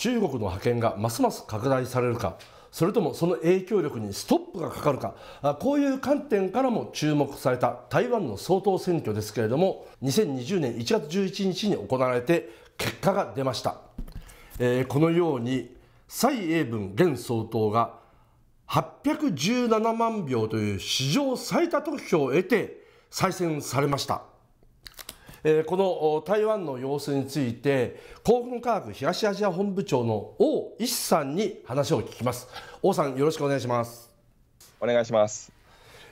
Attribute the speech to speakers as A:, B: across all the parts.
A: 中国の覇権がますます拡大されるかそれともその影響力にストップがかかるかこういう観点からも注目された台湾の総統選挙ですけれども2020年1月11日に行われて結果が出ました、えー、このように蔡英文現総統が817万票という史上最多得票を得て再選されましたえこの台湾の様子について興奮科学東アジア本部長の王一さんに話を聞きます王さんよろしくお願いしますお願いします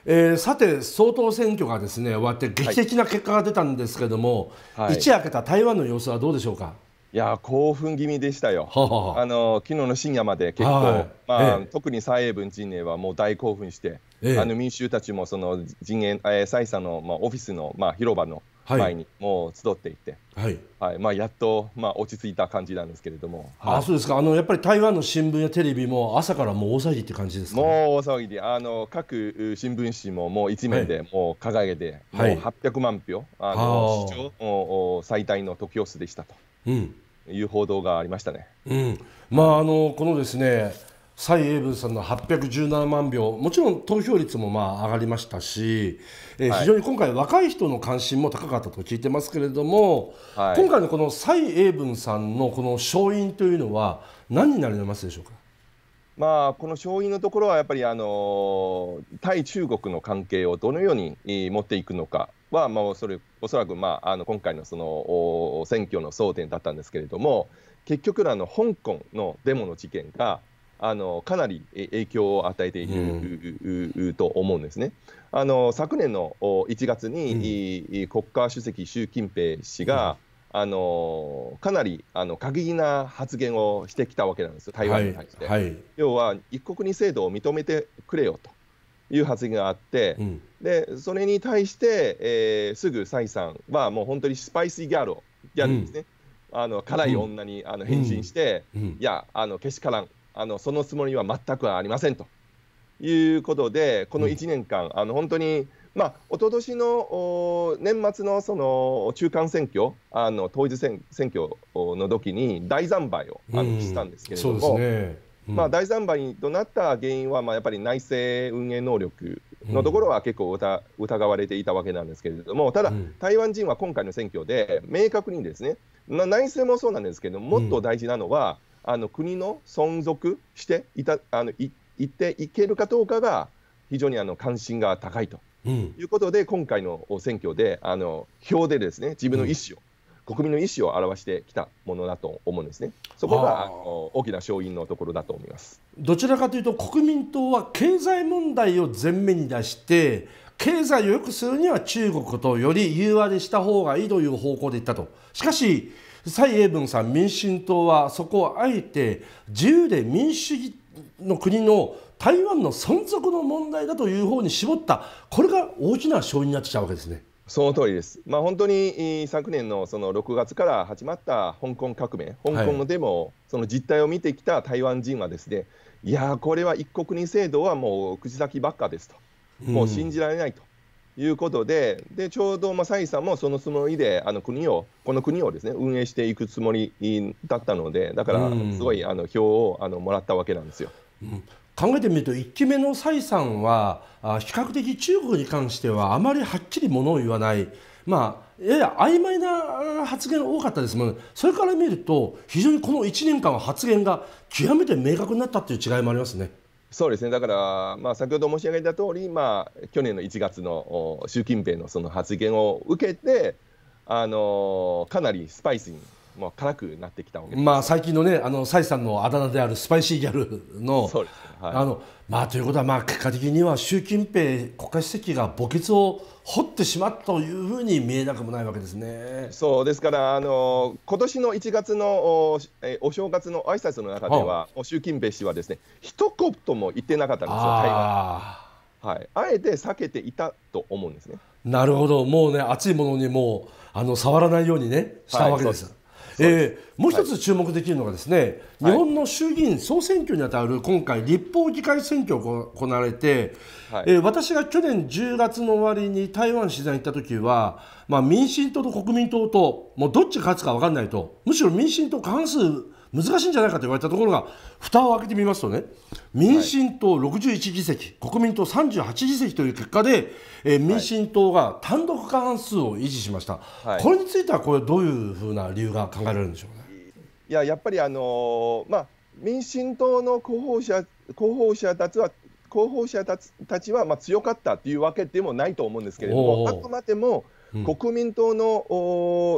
A: えー、さて総統選挙がですね終わって劇的な結果が出たんですけれども、はい、一夜明けた台湾の様子はどうでしょうかいや興奮気味でしたよ、はははあの昨日の深
B: 夜まで結構、はい、まあ、特に蔡英文陣営はもう大興奮して、あの民衆たちもその陣営、え蔡さんの、まあ、オフィスの、まあ、広場の前にもう集っていって、はいはいまあ、やっと、まあ、落ち着いた感じなんですけれども、はい、あそ
A: うですかあのやっぱり台湾の新聞やテレビも朝からもう大騒ぎって感じですか、
B: ね、もう大騒ぎであの各新聞紙ももう一面でもう掲げて、はい、もう800万票あの史上お最大の得票数でしたと。うんいう報道がありましたね。
A: うん、まああのこのですね蔡英文さんの817万票もちろん投票率もまあ上がりましたし、えー、非常に今回若い人の関心も高かったと聞いてますけれども、はい、今回のこの蔡英文さんのこの勝因というのは何になりますでしょうか
B: まあ、この勝因のところはやっぱりあの対中国の関係をどのように持っていくのかは、まあ、それおそらく、まあ、あの今回のその選挙の争点だったんですけれども結局あの香港のデモの事件があのかなり影響を与えていると思うんですね。あの昨年の1月に、国家主席、習近平氏が、あのかなりあの過激な発言をしてきたわけなんですよ、台湾に対して。はいはい、要は、一国二制度を認めてくれよという発言があって、うん、でそれに対して、えー、すぐ蔡さんは、もう本当にスパイシーギャルを、ギャルですね、うん、あの辛い女にあの変身して、うん、いやあの、けしからん、あのそのつもりは全くありませんということで、この1年間、あの本当に、まあ一昨年の年末のその中間選挙、あの統一選選挙の時に大惨敗をあのしたんですけれども、うんねうん、まあ、大惨敗となった原因は、まあ、やっぱり内政運営能力のところは結構疑われていたわけなんですけれども、ただ、台湾人は今回の選挙で、明確にですね、内政もそうなんですけども、っと大事なのは、うんあの国の存続していたあのいっていけるかどうかが非常にあの関心が高いと、うん、いうことで、今回の選挙であの票でですね自分の意思を、うん、国民の意思を表してきたものだと思うんですね。そこがあの大きな勝因のところだ
A: と思います。どちらかというと国民党は経済問題を前面に出して経済を良くするには中国とより融和でした方がいいという方向でいったと。しかし蔡英文さん民進党はそこをあえて自由で民主主義の国の台湾の存続の問題だという方に絞ったこれが大きな勝因になってきたわけですね。その通りです、
B: まあ、本当に昨年のその6月から始まった香港革命、香港のデモ、はい、その実態を見てきた台湾人は、ですねいやこれは一国二制度はもう口先ばっかですと、もう信じられないと、いうことで、でちょうどまあ蔡さんもそのつもりで、あの国を、この国をですね運営していくつもりだったので、だから、すごいあの票をあのもらっ
A: たわけなんですよ。うん、考えてみると、1期目の蔡さんは、あ比較的中国に関しては、あまりはっきりものを言わない、まあ、やや曖昧な発言が多かったですもん、それから見ると、非常にこの1年間は発言が極めて明確になったという違いもありますね。
B: そうですね、だから、まあ、先ほど申し上げた通り、まあ、去年の1月の習近平のその発言を受けて、あのかなりスパイスにまあ、辛くなってきたわけで
A: す、まあ、最近のねあの蔡さんのあだ名であるスパイシーギャルの。そうですはい、あのまあ、ということは、まあ、結果的には習近平国家主席が墓穴を掘ってしまったというふうに見えなくもないわけですね。そうですか
B: らあの今年の1月のお,、えお正月の挨拶の中では、は習近平氏はですね一言も言ってなかったんですよ、
A: は
B: い、あえて避けていたと思うんですね。
A: なるほど、もうね、熱いものにもうあの触らないようにね、したわけです。はいえー、もう一つ注目できるのがですね、はい、日本の衆議院総選挙にあたる今回、立法議会選挙が行われて、はい、えー、私が去年10月の終わりに台湾取材に行った時は、まあ、民進党と国民党と、もうどっちが勝つか分かんないと、むしろ民進党過半数難しいんじゃないかと言われたところが蓋を開けてみますとね民進党61議席、国民党38議席という結果で、えー、民進党が単独過半数を維持しました、はい、これについてはこれどういうふうな理由が考えられるんでしょうね。
B: いややっぱりあのー、まあ民進党の候補者候補者たちは候補者たちたちはまあ強かったというわけでもないと思うんですけれども、あくまでも国民党の、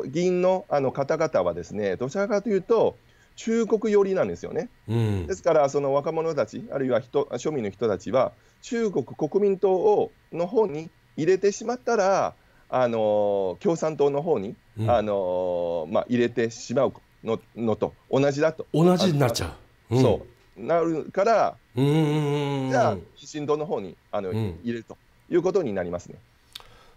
B: うん、議員のあの方々はですね、どちらかというと、中国寄りなんですよね。うん、ですから、その若者たち、あるいは人庶民の人たちは、中国国民党をの方に入れてしまったら、あの共産党の方に、うん、あのまあ、入れてしまうののと同じだと。同じになっちゃう。うん、そうなるから、じゃあ、新党の方にあの、入れるということ
A: になりますね。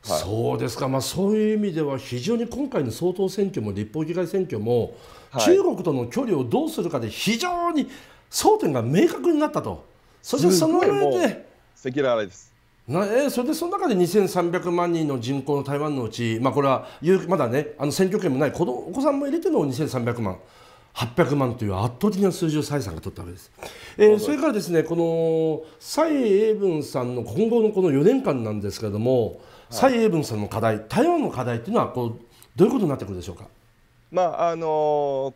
A: はい、そうですか、まあ、そういう意味では非常に今回の総統選挙も立法議会選挙も、中国との距離をどうするかで非常に争点が明確になったと、そしてその上で。赤ですなえー、それでその中で2300万人の人口の台湾のうち、まあ、これはまだねあの選挙権もない子どお子さんも入れての2300万800万という圧倒的な数字を蔡さんが取ったわけです。えー、それからですねこの蔡英文さんの今後のこの4年間なんですけれども、蔡英文さんの課題、台湾の課題というのはこう、どういうことになってくるでしょうか。
B: まああの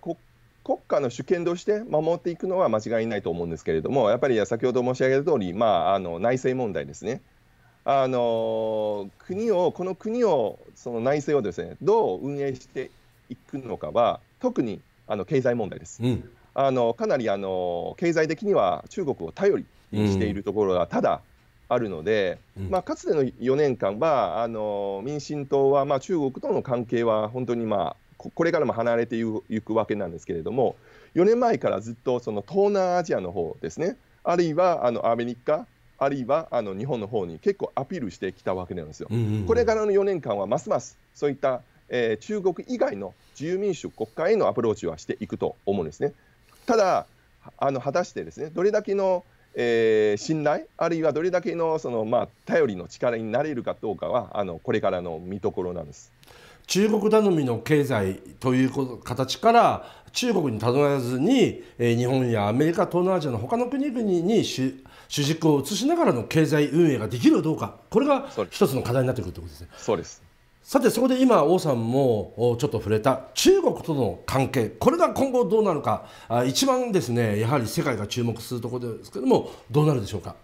B: ー国家の主権として守っていくのは間違いないと思うんですけれども、やっぱり先ほど申し上げた通り、まああの内政問題ですね。あの国をこの国をその内政をですねどう運営していくのかは特にあの経済問題です。うん、あのかなりあの経済的には中国を頼りにしているところが、うん、ただあるので、まあ、かつての4年間はあの民進党はまあ中国との関係は本当に、まあ、これからも離れていくわけなんですけれども4年前からずっとその東南アジアの方ですねあるいはあのアメリカあるいはあの日本の方に結構アピールしてきたわけなんですよ。うんうんうん、これからの4年間はますますそういった、えー、中国以外の自由民主国家へのアプローチはしていくと思うんですね。ただあの果たしてですねどれだけのえー、信頼あるいはどれだけのその、まあ、頼りの力になれるかどうかはあのこれからの見どころなんです。
A: 中国頼みの経済という形から中国に頼らずに、え日本やアメリカ東南アジアの他の国々に主主軸を移しながらの経済運営ができるかどうかこれが一つの課題になってくるということですね。そうですさてそこで今王さんもちょっと触れた中国との関係これが今後どうなるか一番ですねやはり世界が注目するところですけれどもどうなるでしょうか。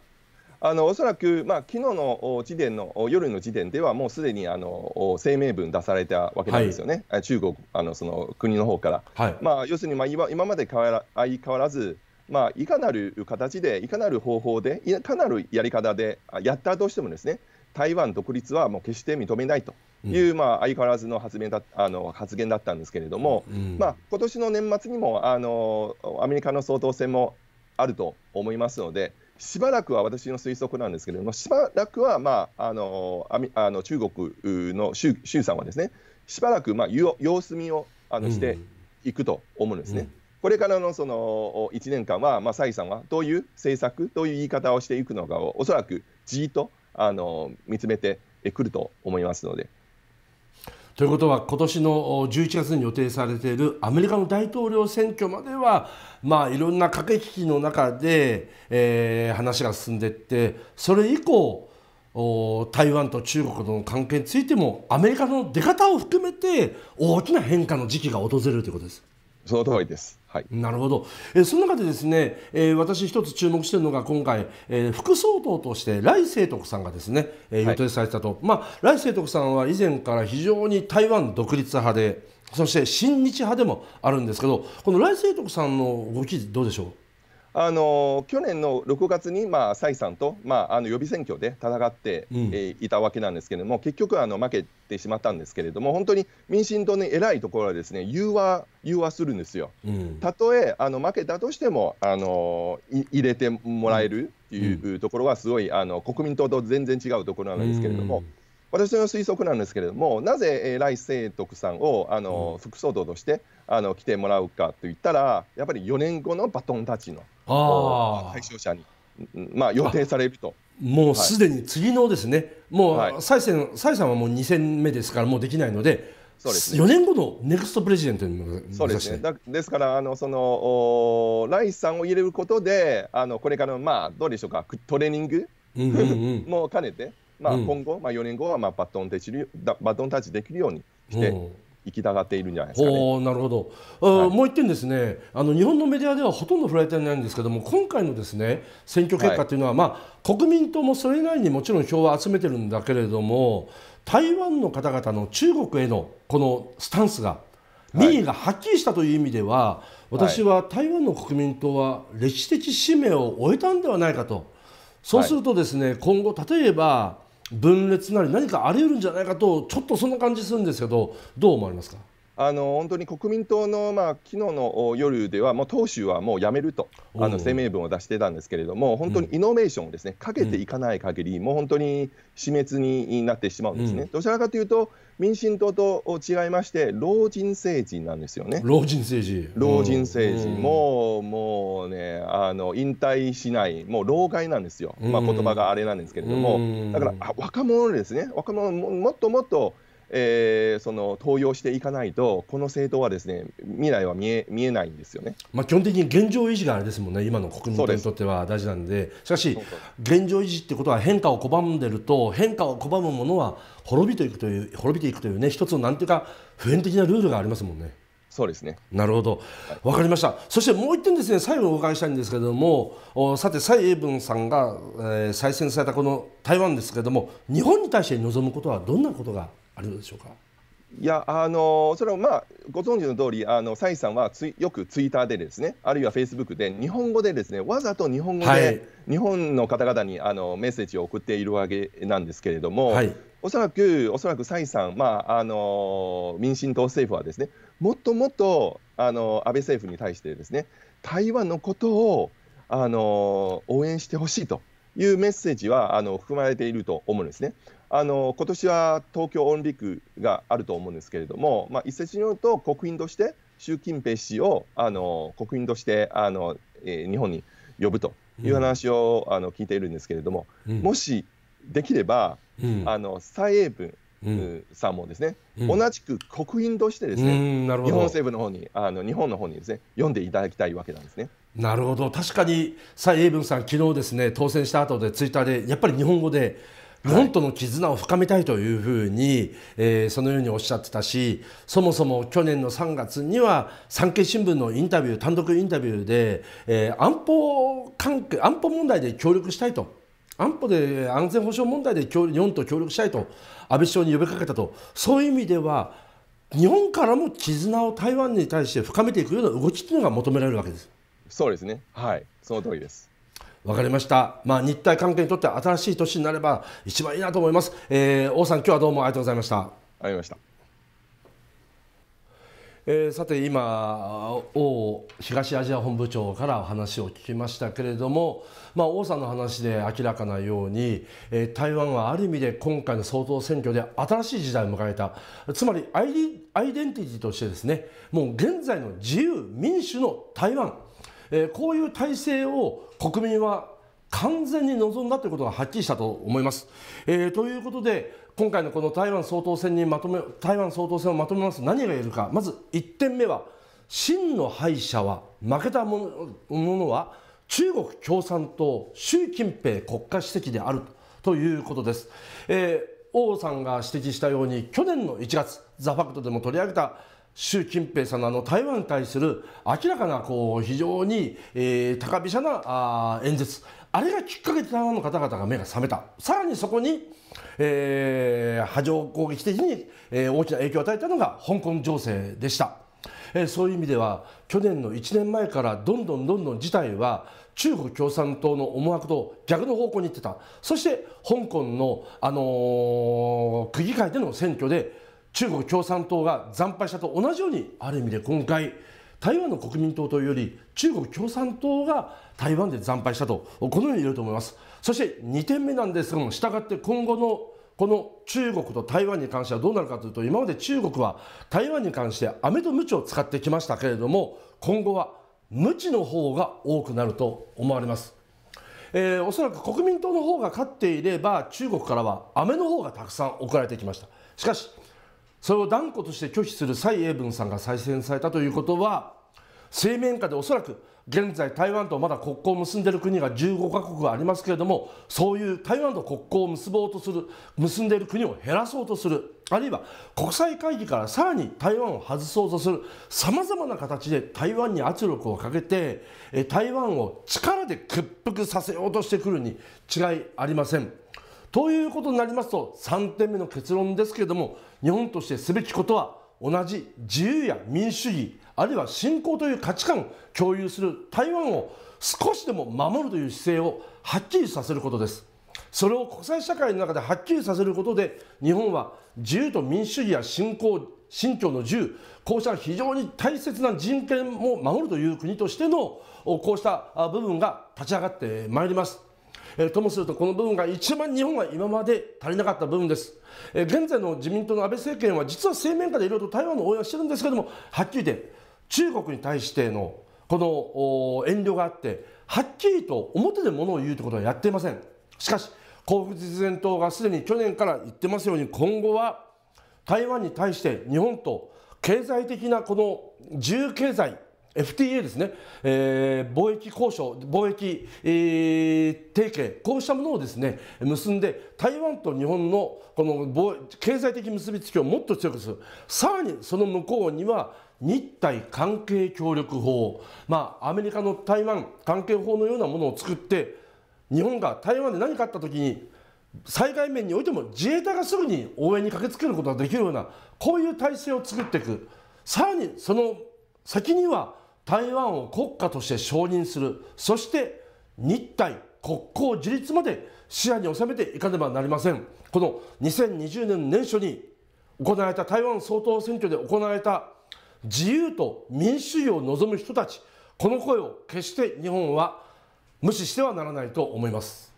B: あのおそらく、まあ昨日の時点の夜の時点では、もうすでにあの声明文出されたわけなんですよね、はい、中国、あのその国の方から。はい、まあ、要するに、まあ、今今まで変わら相変わらず、まあ、いかなる形で、いかなる方法で、いかなるやり方でやったとしてもですね、台湾独立はもう決して認めないという、うん、まあ、相変わらずの発言だあの発言だったんですけれども、うん、まあ今年の年末にもあのアメリカの総統選もあると思いますので、しばらくは私の推測なんですけれども、しばらくは、まあ、あのあの中国の習習さんはですね、しばらく、まあ、様子見をあのしていくと思うんですね。うん、これからのその1年間は、まあ、蔡さんはどういう政策、どういう言い方をしていくのかを、おそらくじっとあの見つめてくると思いますので。
A: ということは今年の11月に予定されているアメリカの大統領選挙までは、まあ、いろんな駆け引きの中で、えー、話が進んでいってそれ以降台湾と中国との関係についてもアメリカの出方を含めて大きな変化の時期が訪れるということです。その通りです。はい、なるほど、えー、その中でですね、えー、私一つ注目しているのが今回、えー、副総統として来清徳さんがですね、えー、予定されたと、はい、まあ、来清徳さんは以前から非常に台湾独立派でそして親日派でもあるんですけどこの来清徳さんの動きどうでしょうあ
B: の去年の6月に、まあ、蔡さんと、まあ、あの予備選挙で戦って、うん、えー、いたわけなんですけれども、結局あの負けてしまったんですけれども、本当に民進党の偉いところはです、ね、融和融和するんですよ。うん、たとえあの負けたとしてもあの入れてもらえるっていうところは、すごいあの国民党と全然違うところなんですけれども。うん私の推測なんですけれども、なぜ来清徳さんをあの、副総統としてあの来てもらうかといったら、やっぱり4年後のバトンタッチの対象者に、まあ、予定されると。
A: もうすでに次のですね、はい、もう蔡さんさんはもう2戦目ですから、もうできないので。そうですね、4年後のネクストプレジデントにそうですね
B: ですからあのそのライスさんを入れることであのこれからのまあどうでしょうかトレーニング、うんうんうん、も兼ねてまあ、今後、まあ、4年後はまあバトンタッチバトンタッチできるようにして行きたがっているんじゃないですか、
A: ね、なるほどはい、もう一点ですねあの日本のメディアではほとんど触れてないんですけども今回のですね選挙結果というのは、はい、まあ、国民党もそれ以外にもちろん票を集めてるんだけれども台湾の方々の中国へのこのスタンスが民意がはっきりしたという意味では、はい、私は台湾の国民党は歴史的使命を終えたんではないかと。そうするとですね、今後例えば分裂なり何かあり得るんじゃないかとちょっとそんな感じするんですけどどう思われますかあの
B: 本当に国民党の、まあ昨日の夜では、もう党首はもうやめるとあの声明文を出してたんですけれども、本当にイノベーションをです、ね、かけていかない限り、もう本当に死滅になってしまうんですね、どちらかというと、民進党と違いまして、老人政治なんですよね。老人政治老人政治、もうもうねあの、引退しない、もう老害なんですよ、まあ言葉があれなんですけれども、だから若者ですね、若者も、もっともっとえー、その登用していかないと、この政党はですね未来は見え見えないんですよね、
A: まあ、基本的に現状維持があれですもんね、今の国民にとっては大事なんで、しかし、現状維持ってことは変化を拒んでると、変化を拒むものは滅びていくという、滅びていくというね、一つのなんていうか、普遍的なルールがありますもんね。そうですね。なるほど。わ、かりました。そしてもう一点ですね、最後お伺いしたいんですけれども、さて蔡英文さんが、えー、再選されたこの台湾ですけれども、日本に対して望むことはどんなことがあるのでしょうか
B: いやあのそれは、まあ、ご存知の通りあり、蔡さんはつよくツイッターでです、ね、あるいはフェイスブックで、日本語でです、ね、わざと日本語で、日本の方々にあのメッセージを送っているわけなんですけれども、はい、おそらく、おそらく蔡さん、まああの、民進党政府はです、ね、もっともっとあの安倍政府に対してです、ね、台湾のことをあの応援してほしいと。いうメッセージはあの含まれていると思うんですね。あの今年は東京オリンピックがあると思うんですけれども、まあ、一説によると国賓として習近平氏をあの国賓としてあの、えー、日本に呼ぶという話を、うん、あの聞いているんですけれども、うん、もしできれば、うん、あの蔡英文さんもですね、同じく国賓としてですね、日本政
A: 府の方にあの日本の方にですね読んでいただきたいわけなんですね。なるほど確かに蔡英文さん、昨日ですね当選した後でツイッターでやっぱり日本語で日本との絆を深めたいというふうに、はい、えー、そのようにおっしゃってたしそもそも去年の3月には産経新聞のインタビュー単独インタビューで、えー、安保関係安保問題で協力したいと安保で安全保障問題で日本と協力したいと安倍首相に呼びかけたとそういう意味では日本からも絆を台湾に対して深めていくような動きというのが求められるわけです。そうですね。はい、その通りです。わかりました。まあ、日体関係にとって新しい年になれば一番いいなと思います。えー、王さん、今日はどうもありがとうございました。ありがとうございました。えー、さて今王東アジア本部長からお話を聞きましたけれども、まあ、王さんの話で明らかなように、えー、台湾はある意味で今回の総統選挙で新しい時代を迎えたつまりアイデンティティとしてですねもう現在の自由民主の台湾えー、こういう体制を国民は完全に望んだということがはっきりしたと思います。えー、ということで、今回のこの台湾総統選にまとめ、台湾総統選をまとめます。何が言えるか。まず1点目は、真の敗者は、負けたものは、中国共産党、習近平国家主席であるということです。えー、王さんが指摘したように、去年の1月、ザ・ファクトでも取り上げた習近平さんのあの台湾に対する明らかなこう非常に、えー、高飛車なあ演説あれがきっかけで台湾の方々が目が覚めたさらにそこに、えー、波状攻撃的に、えー、大きな影響を与えたのが香港情勢でした。えそういう意味では去年の1年前からどんどんどんどん事態は中国共産党の思惑と逆の方向に行ってたそして香港の、あの区議会での選挙で中国共産党が惨敗したと同じようにある意味で今回台湾の国民党というより中国共産党が台湾で惨敗したとこのように言えると思いますそして2点目なんですがしたがって今後のこの中国と台湾に関してはどうなるかというと今まで中国は台湾に関して飴と鞭を使ってきましたけれども今後は鞭の方が多くなると思われます、えー、おそらく国民党の方が勝っていれば中国からは飴の方がたくさん送られてきましたしかしそれを断固として拒否する蔡英文さんが再選されたということは水面下でおそらく現在台湾とまだ国交を結んでいる国が15か国ありますけれどもそういう台湾と国交を結ぼうとする結んでいる国を減らそうとするあるいは国際会議からさらに台湾を外そうとするさまざまな形で台湾に圧力をかけて台湾を力で屈服させようとしてくるに違いありません。ということになりますと3点目の結論ですけれども日本としてすべきことは同じ自由や民主主義あるいは信仰という価値観を共有する台湾を少しでも守るという姿勢をはっきりさせることですそれを国際社会の中ではっきりさせることで日本は自由と民主主義や信仰信教の自由こうした非常に大切な人権も守るという国としてのこうした部分が立ち上がってまいります。えともするとこの部分が一番日本は今まで足りなかった部分です、え現在の自民党の安倍政権は実は正面下でいろいろと台湾の応援をしてるんですけどもはっきり言って中国に対してのこの遠慮があってはっきりと表で物を言うということはやっていませんしかし幸福実現党がすでに去年から言ってますように今後は台湾に対して日本と経済的なこの自由経済 FTA ですね、えー、貿易交渉、貿易、えー、提携、こうしたものをですね結んで、台湾と日本のこの経済的結びつきをもっと強くする、さらにその向こうには、日台関係協力法、まあ、アメリカの台湾関係法のようなものを作って、日本が台湾で何かあったときに、災害面においても自衛隊がすぐに応援に駆けつけることができるような、こういう体制を作っていく、さらにその先には、台湾を国家として承認するそして日台国交樹立まで視野に収めていかねばなりませんこの2020年年初に行われた台湾総統選挙で行われた自由と民主主義を望む人たちこの声を決して日本は無視してはならないと思います。